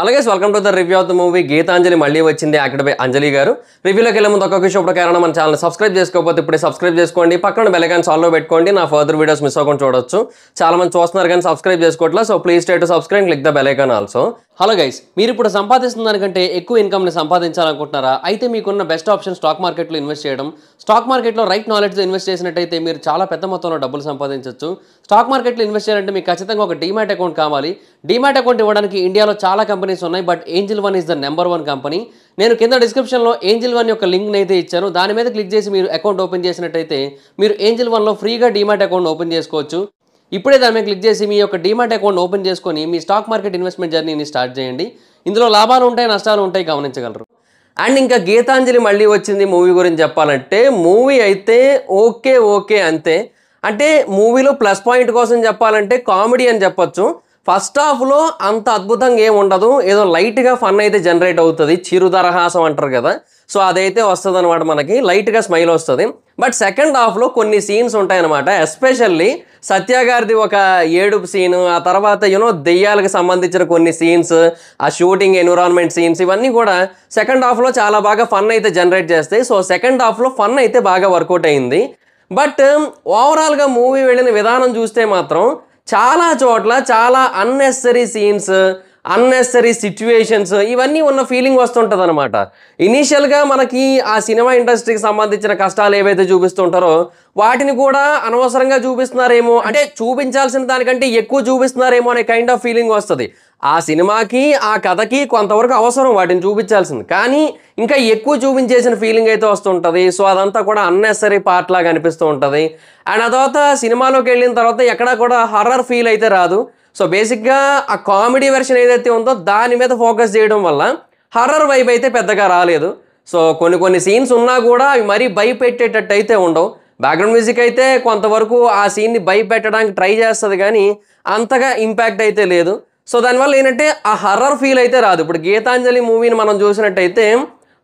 అలాగే welcome to the review of the movie Geethanjali మళ్ళీ వచ్చింది పోయి అంజలి గారు రివ్యూలోకి వెళ్ళే ముందు ఒక్కొక్క షో ప్రకారం మన ఛానల్ సబ్స్క్రైబ్ చేసుకోకపోతే ఇప్పుడే సబ్స్క్రైబ్ చేసుకోండి పక్కన బెలగాన్ సాల్లో పెట్టుకోండి నా ఫర్దర్ వీడియోస్ మిస్ అవ్వకుండా చూడొచ్చు చాలా మంది చూస్తున్నారు కానీ సబ్స్క్రైబ్ చేసుకోవట్లేదు so please state subscribe click the bell icon also hello guys మీరు ఇప్పుడు సంపాదిస్తున్న దానికంటే ఎక్కువ ఇన్కమ్ని సంపాదించాలనుకుంటున్నారా అయితే మీకున్న బెస్ట్ ఆప్షన్ స్టాక్ మార్కెట్లో ఇన్వెస్ట్ చేయడం స్టాక్ మార్కెట్లో రైట్ నాలెడ్జ్తో ఇన్వెస్ట్ చేసినట్టయితే మీరు చాలా పెద్ద మొత్తంలో డబ్బులు సంపాదించవచ్చు స్టాక్ మార్కెట్లో ఇన్వెస్ట్ చేయాలంటే మీకు ఖచ్చితంగా ఒక డీమాట్ అకౌంట్ కావాలి డీమాట్ అకౌంట్ ఇవ్వడానికి ఇండియాలో చాలా కంపెనీస్ ఉన్నాయి but Angel one is the number one company నేను కింద డిస్క్రిప్షన్లో ఏంజిల్ వన్ యొక్క లింక్ అయితే ఇచ్చాను దాని మీద క్లిక్ చేసి మీరు అకౌంట్ ఓపెన్ చేసినట్టయితే మీరు ఏంజిల్ వన్లో ఫ్రీగా డీమాట్ అకౌంట్ ఓపెన్ చేసుకోవచ్చు ఇప్పుడే దాని మీద క్లిక్ చేసి మీ యొక్క డీమాట్ అకౌంట్ ఓపెన్ చేసుకొని మీ స్టాక్ మార్కెట్ ఇన్వెస్ట్మెంట్ జర్నీని స్టార్ట్ చేయండి ఇందులో లాభాలు ఉంటాయి నష్టాలు ఉంటాయి గమనించగలరు అండ్ ఇంకా గీతాంజలి మళ్ళీ వచ్చింది మూవీ గురించి చెప్పాలంటే మూవీ అయితే ఓకే ఓకే అంతే అంటే మూవీలో ప్లస్ పాయింట్ కోసం చెప్పాలంటే కామెడీ అని చెప్పొచ్చు ఫస్ట్ హాఫ్లో అంత అద్భుతంగా ఏమి ఉండదు ఏదో లైట్గా ఫన్ అయితే జనరేట్ అవుతుంది చిరుదరహాసం అంటారు కదా సో అదైతే వస్తుంది అనమాట మనకి లైట్గా స్మైల్ వస్తుంది బట్ సెకండ్ హాఫ్లో కొన్ని సీన్స్ ఉంటాయన్నమాట ఎస్పెషల్లీ సత్యాగారిది ఒక ఏడుపు సీను ఆ తర్వాత యూనో దెయ్యాలకు సంబంధించిన కొన్ని సీన్స్ ఆ షూటింగ్ ఎన్విరాన్మెంట్ సీన్స్ ఇవన్నీ కూడా సెకండ్ హాఫ్లో చాలా బాగా ఫన్ అయితే జనరేట్ చేస్తాయి సో సెకండ్ హాఫ్లో ఫన్ అయితే బాగా వర్కౌట్ అయింది బట్ ఓవరాల్గా మూవీ వెళ్ళిన విధానం చూస్తే మాత్రం చాలా చోట్ల చాలా అన్నెసరీ సీన్స్ అన్నెసరీ సిచ్యువేషన్స్ ఇవన్నీ ఉన్న ఫీలింగ్ వస్తుంటుంది అనమాట ఇనీషియల్గా మనకి ఆ సినిమా ఇండస్ట్రీకి సంబంధించిన కష్టాలు ఏవైతే చూపిస్తుంటారో వాటిని కూడా అనవసరంగా చూపిస్తున్నారేమో అంటే చూపించాల్సిన దానికంటే ఎక్కువ చూపిస్తున్నారేమో అనే కైండ్ ఆఫ్ ఫీలింగ్ వస్తుంది ఆ సినిమాకి ఆ కథకి కొంతవరకు అవసరం వాటిని చూపించాల్సింది కానీ ఇంకా ఎక్కువ చూపించేసిన ఫీలింగ్ అయితే వస్తుంటుంది సో అదంతా కూడా అన్నెసరీ పార్ట్ లాగా అనిపిస్తూ ఉంటుంది అండ్ ఆ తర్వాత సినిమాలోకి వెళ్ళిన తర్వాత ఎక్కడా కూడా హర్రర్ ఫీల్ అయితే రాదు సో బేసిక్గా ఆ కామెడీ వెర్షన్ ఏదైతే ఉందో దాని మీద ఫోకస్ చేయడం వల్ల హర్రర్ వైబ్ అయితే పెద్దగా రాలేదు సో కొన్ని కొన్ని సీన్స్ ఉన్నా కూడా అవి మరీ భయపెట్టేటట్టు అయితే ఉండవు బ్యాక్గ్రౌండ్ మ్యూజిక్ అయితే కొంతవరకు ఆ సీన్ని భయపెట్టడానికి ట్రై చేస్తుంది కానీ అంతగా ఇంపాక్ట్ అయితే లేదు సో దానివల్ల ఏంటంటే ఆ హర్రర్ ఫీల్ అయితే రాదు ఇప్పుడు గీతాంజలి మూవీని మనం చూసినట్టయితే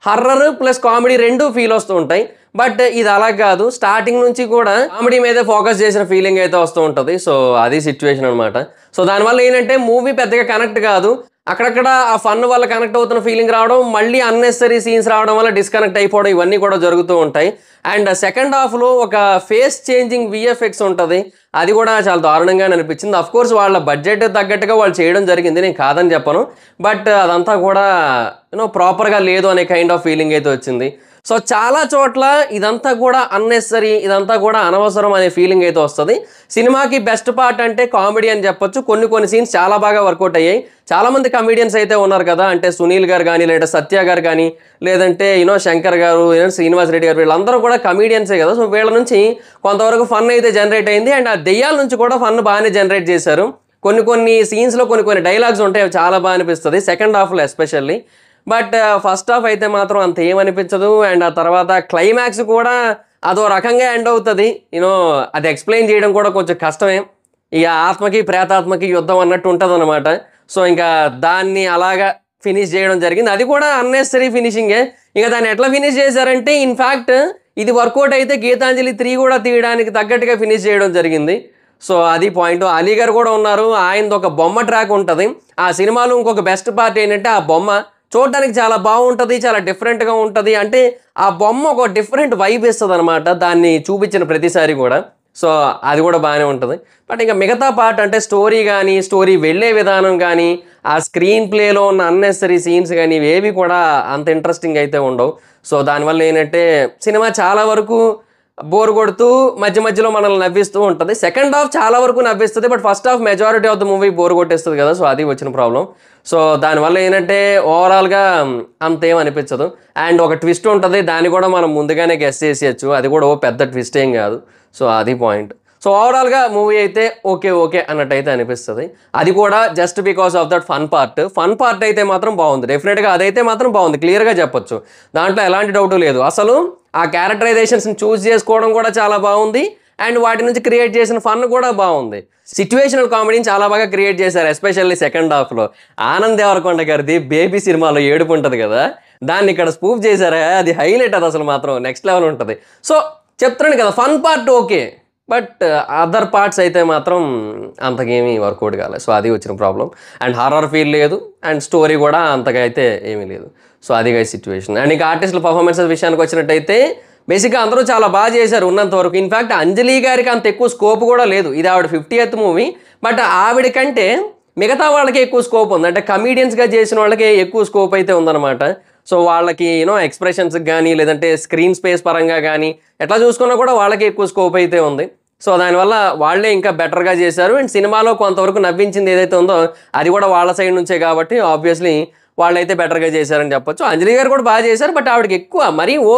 హర్రర్ ప్లస్ కామెడీ రెండూ ఫీల్ వస్తూ ఉంటాయి బట్ ఇది అలా కాదు స్టార్టింగ్ నుంచి కూడా కామెడీ మీద ఫోకస్ చేసిన ఫీలింగ్ అయితే వస్తూ ఉంటుంది సో అది సిచ్యువేషన్ అనమాట సో దానివల్ల ఏంటంటే మూవీ పెద్దగా కనెక్ట్ కాదు అక్కడక్కడ ఆ ఫన్ వల్ల కనెక్ట్ అవుతున్న ఫీలింగ్ రావడం మళ్ళీ అన్నెసరీ సీన్స్ రావడం వల్ల డిస్కనెక్ట్ అయిపోవడం ఇవన్నీ కూడా జరుగుతూ ఉంటాయి అండ్ సెకండ్ హాఫ్లో ఒక ఫేస్ చేంజింగ్ విఎఫ్ఎక్స్ ఉంటుంది అది కూడా చాలా దారుణంగా అనిపించింది అఫ్ కోర్స్ వాళ్ళ బడ్జెట్ తగ్గట్టుగా వాళ్ళు చేయడం జరిగింది నేను కాదని చెప్పను బట్ అదంతా కూడా యూనో ప్రాపర్గా లేదు అనే కైండ్ ఆఫ్ ఫీలింగ్ అయితే వచ్చింది సో చాలా చోట్ల ఇదంతా కూడా అన్నెసరీ ఇదంతా కూడా అనవసరం అనే ఫీలింగ్ అయితే వస్తుంది సినిమాకి బెస్ట్ పార్ట్ అంటే కామెడీ అని చెప్పొచ్చు కొన్ని కొన్ని సీన్స్ చాలా బాగా వర్కౌట్ అయ్యాయి చాలామంది కమెడియన్స్ అయితే ఉన్నారు కదా అంటే సునీల్ గారు కానీ లేదా సత్య గారు కానీ లేదంటే యూనో శంకర్ గారు శ్రీనివాస్ రెడ్డి గారు వీళ్ళందరూ కూడా కమెడియన్సే కదా సో వీళ్ళ నుంచి కొంతవరకు ఫన్ అయితే జనరేట్ అయింది అండ్ ఆ దెయ్యాల నుంచి కూడా ఫన్ బాగానే జనరేట్ చేశారు కొన్ని కొన్ని సీన్స్లో కొన్ని కొన్ని డైలాగ్స్ ఉంటాయి చాలా బాగా అనిపిస్తుంది సెకండ్ హాఫ్లో ఎస్పెషల్లీ బట్ ఫస్ట్ హాఫ్ అయితే మాత్రం అంత ఏమనిపించదు అండ్ ఆ తర్వాత క్లైమాక్స్ కూడా అదో రకంగా ఎండ్ అవుతుంది యూనో అది ఎక్స్ప్లెయిన్ చేయడం కూడా కొంచెం కష్టమే ఇక ఆత్మకి ప్రేతాత్మకి యుద్ధం అన్నట్టు ఉంటుంది అనమాట సో ఇంకా దాన్ని అలాగా ఫినిష్ చేయడం జరిగింది అది కూడా అన్నెసరీ ఫినిషింగే ఇంకా దాన్ని ఎట్లా ఫినిష్ చేశారంటే ఇన్ఫ్యాక్ట్ ఇది వర్కౌట్ అయితే గీతాంజలి త్రీ కూడా తీయడానికి తగ్గట్టుగా ఫినిష్ చేయడం జరిగింది సో అది పాయింట్ అలీ గారు కూడా ఉన్నారు ఆయనది ఒక బొమ్మ ట్రాక్ ఉంటుంది ఆ సినిమాలో ఇంకొక బెస్ట్ పార్ట్ ఏంటంటే ఆ బొమ్మ చూడడానికి చాలా బాగుంటుంది చాలా డిఫరెంట్గా ఉంటుంది అంటే ఆ బొమ్మ ఒక డిఫరెంట్ వైబ్ ఇస్తుంది అనమాట దాన్ని చూపించిన ప్రతిసారి కూడా సో అది కూడా బాగానే ఉంటుంది బట్ ఇంకా మిగతా పార్ట్ అంటే స్టోరీ కానీ స్టోరీ వెళ్ళే విధానం కానీ ఆ స్క్రీన్ ప్లేలో ఉన్న అన్నెసరీ సీన్స్ కానీ ఇవేవి కూడా అంత ఇంట్రెస్టింగ్ అయితే ఉండవు సో దానివల్ల ఏంటంటే సినిమా చాలా వరకు బోర్ కొడుతూ మధ్య మధ్యలో మనల్ని నవ్విస్తూ ఉంటుంది సెకండ్ హాఫ్ చాలా వరకు నవ్విస్తుంది but first half majority of the movie bore కొట్టేస్తుంది కదా సో అది వచ్చిన ప్రాబ్లం సో దానివల్ల ఏంటంటే ఓవరాల్గా అంతేం అనిపించదు అండ్ ఒక ట్విస్ట్ ఉంటుంది దాన్ని కూడా మనం ముందుగానే గెస్ చేసేయచ్చు అది కూడా ఓ పెద్ద ట్విస్ట్ ఏం కాదు సో అది పాయింట్ సో ఓవరాల్గా మూవీ అయితే ఓకే ఓకే అన్నట్టు అయితే అనిపిస్తుంది అది కూడా just because of that fun part fun part అయితే మాత్రం బాగుంది డెఫినెట్గా అదైతే మాత్రం బాగుంది క్లియర్గా చెప్పొచ్చు దాంట్లో ఎలాంటి డౌట్ లేదు అసలు ఆ క్యారెక్టరైజేషన్స్ని చూస్ చేసుకోవడం కూడా చాలా బాగుంది అండ్ వాటి నుంచి క్రియేట్ చేసిన ఫన్ కూడా బాగుంది సిచ్యువేషనల్ కామెడీని చాలా బాగా క్రియేట్ చేశారు ఎస్పెషల్లీ సెకండ్ హాఫ్లో ఆనంద్ దేవరకొండ గారిది బేబీ సినిమాలో ఏడుపు ఉంటుంది కదా దాన్ని ఇక్కడ స్పూఫ్ చేశారా అది హైలైట్ అది అసలు మాత్రం నెక్స్ట్ లెవెల్ ఉంటుంది సో చెప్తున్నాను కదా fun part okay but other uh, parts అయితే మాత్రం అంతకేమీ వర్కౌట్ కాలేదు సో అది వచ్చిన ప్రాబ్లం అండ్ హారర్ ఫీల్ లేదు అండ్ స్టోరీ కూడా అంతగా అయితే ఏమీ లేదు సో అదిగా సిచ్యువేషన్ అండ్ ఇక ఆర్టిస్టుల పర్ఫార్మెన్స్ విషయానికి వచ్చినట్టయితే బేసిక్గా అందరూ చాలా బాగా చేశారు ఉన్నంత వరకు ఇన్ఫ్యాక్ట్ అంజలి గారికి అంత ఎక్కువ స్కోప్ కూడా లేదు ఇది ఆవిడ ఫిఫ్టీ ఎత్ మూవీ బట్ ఆవిడ కంటే మిగతా వాళ్ళకి ఎక్కువ స్కోప్ ఉంది అంటే కమీడియన్స్గా చేసిన వాళ్ళకే ఎక్కువ స్కోప్ అయితే ఉందన్నమాట సో వాళ్ళకి యూనో ఎక్స్ప్రెషన్స్ కానీ లేదంటే స్క్రీన్ స్పేస్ పరంగా కానీ ఎట్లా చూసుకున్నా కూడా వాళ్ళకి ఎక్కువ స్కోప్ అయితే ఉంది సో దానివల్ల వాళ్ళే ఇంకా బెటర్గా చేశారు అండ్ సినిమాలో కొంతవరకు నవ్వించింది ఏదైతే ఉందో అది కూడా వాళ్ళ సైడ్ నుంచే కాబట్టి ఆబ్వియస్లీ వాళ్ళైతే బెటర్గా చేశారని చెప్పొచ్చు అంజలి గారు కూడా బాగా చేశారు బట్ ఆవిడకి ఎక్కువ మరీ ఓ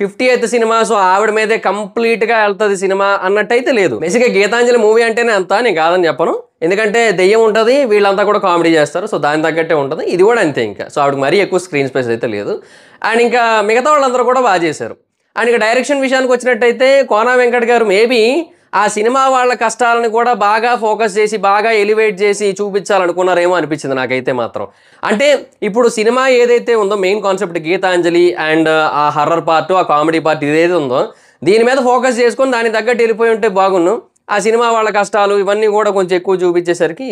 ఫిఫ్టీ ఎయిత్ సినిమా సో ఆవిడ మీదే కంప్లీట్గా వెళ్తుంది సినిమా అన్నట్టయితే లేదు బేసిక్గా గీతాంజలి మూవీ అంటేనే అంత నేను కాదని చెప్పను ఎందుకంటే దెయ్యం ఉంటుంది వీళ్ళంతా కూడా కామెడీ చేస్తారు సో దాని తగ్గట్టే ఉంటుంది ఇది కూడా అంతే ఇంకా సో ఆవిడకి మరీ ఎక్కువ స్క్రీన్ స్పేస్ అయితే లేదు అండ్ ఇంకా మిగతా వాళ్ళందరూ కూడా బాగా చేశారు అండ్ ఇక డైరెక్షన్ విషయానికి వచ్చినట్టయితే కోనా వెంకట్ గారు మేబీ ఆ సినిమా వాళ్ళ కష్టాలను కూడా బాగా ఫోకస్ చేసి బాగా ఎలివేట్ చేసి చూపించాలనుకున్నారేమో అనిపించింది నాకైతే మాత్రం అంటే ఇప్పుడు సినిమా ఏదైతే ఉందో మెయిన్ కాన్సెప్ట్ గీతాంజలి అండ్ ఆ హర్రర్ పార్ట్ ఆ కామెడీ పార్ట్ ఏదైతే ఉందో దీని మీద ఫోకస్ చేసుకొని దాని తగ్గట్టు వెళ్ళిపోయి ఉంటే బాగుండు ఆ సినిమా వాళ్ళ కష్టాలు ఇవన్నీ కూడా కొంచెం ఎక్కువ చూపించేసరికి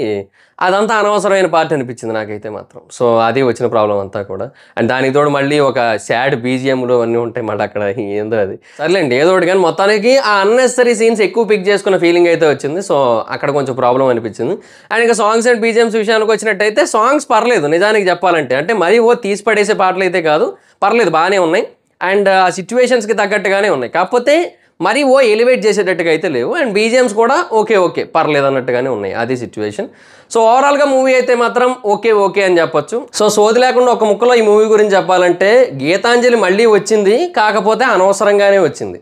అదంతా అనవసరమైన పార్ట్ అనిపించింది నాకైతే మాత్రం సో అది వచ్చిన ప్రాబ్లం అంతా కూడా అండ్ దానికి తోడు మళ్ళీ ఒక శాడ్ బీజిఎంలు అన్నీ ఉంటాయి మళ్ళీ అక్కడ ఏందో అది సర్లేండి ఏదో ఒకటి కానీ మొత్తానికి ఆ అన్నెసరీ సీన్స్ ఎక్కువ పిక్ చేసుకున్న ఫీలింగ్ అయితే వచ్చింది సో అక్కడ కొంచెం ప్రాబ్లం అనిపించింది అండ్ ఇంకా సాంగ్స్ అండ్ బీజిఎంస్ విషయానికి వచ్చినట్టయితే సాంగ్స్ పర్లేదు నిజానికి చెప్పాలంటే అంటే మరీ ఓ తీసి పడేసే పాటలు అయితే కాదు పర్లేదు బాగానే ఉన్నాయి అండ్ ఆ సిచ్యువేషన్స్కి తగ్గట్టుగానే ఉన్నాయి కాకపోతే మరి ఓ ఎలివేట్ చేసేటట్టుగా అయితే లేవు అండ్ బీజిఎమ్స్ కూడా ఓకే ఓకే పర్లేదు అన్నట్టుగానే ఉన్నాయి అది సిచ్యువేషన్ సో ఓవరాల్గా మూవీ అయితే మాత్రం ఓకే ఓకే అని చెప్పొచ్చు సో సోది లేకుండా ఒక ముక్కలో ఈ మూవీ గురించి చెప్పాలంటే గీతాంజలి మళ్ళీ వచ్చింది కాకపోతే అనవసరంగానే వచ్చింది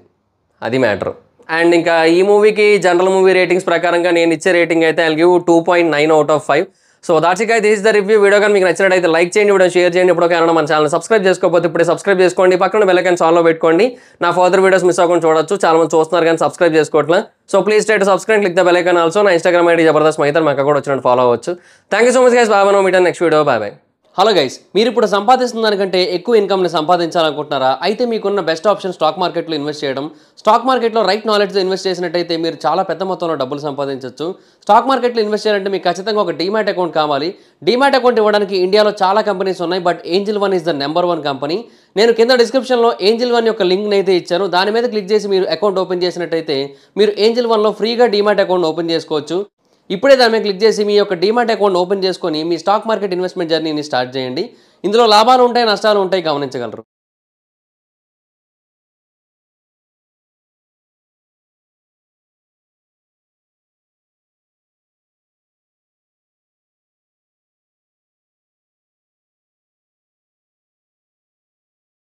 అది మ్యాటర్ అండ్ ఇంకా ఈ మూవీకి జనరల్ మూవీ రేటింగ్స్ ప్రకారంగా నేను ఇచ్చే రేటింగ్ అయితే I two point nine out of five so దాచికాయ దిస్ ద రివ్యూ వీడియో కానీ మీకు అయితే లైక్ చేయండి ఇప్పుడు షేర్ చేయండి ఇప్పుడు ఏమైనా మన ఛానల్ సబ్స్క్రైబ్ చేసుకోకపోతే ఇప్పుడు సబ్స్క్రైబ్ చేసుకోండి పక్కన బెల్లకైన్ సాల్వ్ పెట్టుకోండి నా ఫర్దర్ వీడియోస్ మిస్ అవ్వకుండా చూడొచ్చు చాలా మంది చూస్తున్నారు కానీ సబ్స్క్రైబ్ చేసుకోవట్లా so please state subscribe click the bell icon also నా ఇన్స్టాగ్రామ్ ఐడి జబర్దస్త్ మైతర్ మాకు కూడా వచ్చినట్టు ఫాలో అవ్వచ్చు థ్యాంక్ సో మచ్ గైస్ బాబా నో మీటర్ next video bye bye hello guys మీరు ఇప్పుడు సంపాదిస్తున్న దానికంటే ఎక్కువ ఇన్కమ్ని సంపాదించాలనుకుంటున్నారా అయితే మీకున్న బెస్ట్ ఆప్షన్ స్టాక్ మార్కెట్లో ఇన్వెస్ట్ చేయడం స్టాక్ మార్కెట్లో రైట్ నాలెడ్జ్తో ఇన్వెస్ట్ చేసినట్టయితే మీరు చాలా పెద్ద మొత్తంలో డబ్బులు సంపాదించవచ్చు స్టాక్ మార్కెట్లో ఇన్వెస్ట్ చేయాలంటే మీకు ఖచ్చితంగా ఒక డీమాట్ అకౌంట్ కావాలి డీమాట్ అకౌంట్ ఇవ్వడానికి ఇండియాలో చాలా కంపెనీస్ ఉన్నాయి but Angel one is the number one company నేను కింద డిస్క్రిప్షన్లో ఏంజిల్ వన్ యొక్క లింక్ని అయితే ఇచ్చాను దాని మీద క్లిక్ చేసి మీరు అకౌంట్ ఓపెన్ చేసినట్టయితే మీరు ఏంజిల్ వన్లో ఫ్రీగా డీమాట్ అకౌంట్ ఓపెన్ చేసుకోవచ్చు ఇప్పుడే దాని మీద క్లిక్ చేసి మీ యొక్క డిమాట్ అకౌంట్ ఓపెన్ చేసుకొని మీ స్టాక్ మార్కెట్ ఇన్వెస్ట్మెంట్ జర్నీని స్టార్ట్ చేయండి ఇందులో లాభాలు ఉంటాయి నష్టాలు ఉంటాయి గమనించగలరు